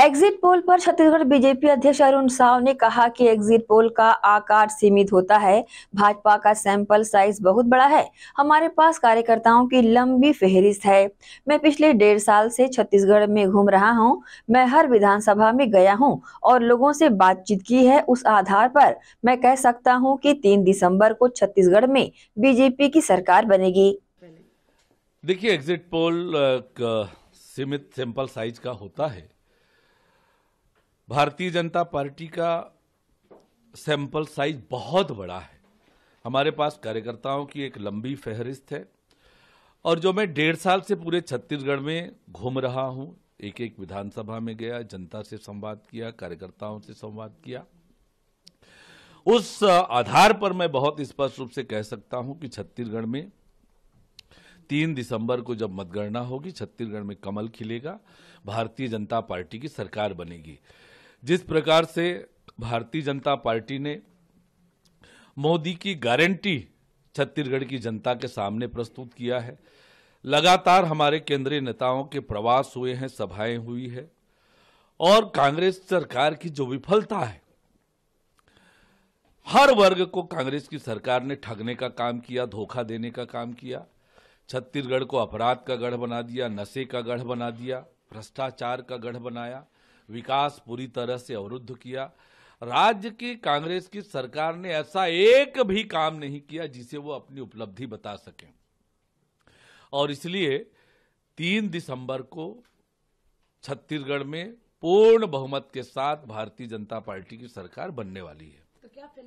exit poll पर Chhattisgarh BJP अध्यक्ष अरुण साव ने कहा कि एग्जिट पोल का आकार सीमित होता है भाजपा का सैंपल साइज बहुत बड़ा है हमारे पास कार्यकर्ताओं की लंबी फेहरिस्त है मैं पिछले डेढ़ साल से छत्तीसगढ़ में घूम रहा हूं मैं हर विधानसभा में गया हूं और लोगों से बातचीत की है उस आधार पर मैं कह सकता हूँ की तीन दिसम्बर को छत्तीसगढ़ में बीजेपी की सरकार बनेगी देखिए एग्जिट पोल सीमित सैंपल साइज का होता है भारतीय जनता पार्टी का सैंपल साइज बहुत बड़ा है हमारे पास कार्यकर्ताओं की एक लंबी फहरिस्त है और जो मैं डेढ़ साल से पूरे छत्तीसगढ़ में घूम रहा हूं एक एक विधानसभा में गया जनता से संवाद किया कार्यकर्ताओं से संवाद किया उस आधार पर मैं बहुत स्पष्ट रूप से कह सकता हूं कि छत्तीसगढ़ में तीन दिसंबर को जब मतगणना होगी छत्तीसगढ़ में कमल खिलेगा भारतीय जनता पार्टी की सरकार बनेगी जिस प्रकार से भारतीय जनता पार्टी ने मोदी की गारंटी छत्तीसगढ़ की जनता के सामने प्रस्तुत किया है लगातार हमारे केंद्रीय नेताओं के प्रवास हुए हैं सभाएं हुई है और कांग्रेस सरकार की जो विफलता है हर वर्ग को कांग्रेस की सरकार ने ठगने का काम किया धोखा देने का काम किया छत्तीसगढ़ को अपराध का गढ़ बना दिया नशे का गढ़ बना दिया भ्रष्टाचार का गढ़ बनाया विकास पूरी तरह से अवरुद्ध किया राज्य की कांग्रेस की सरकार ने ऐसा एक भी काम नहीं किया जिसे वो अपनी उपलब्धि बता सके और इसलिए तीन दिसंबर को छत्तीसगढ़ में पूर्ण बहुमत के साथ भारतीय जनता पार्टी की सरकार बनने वाली है तो क्या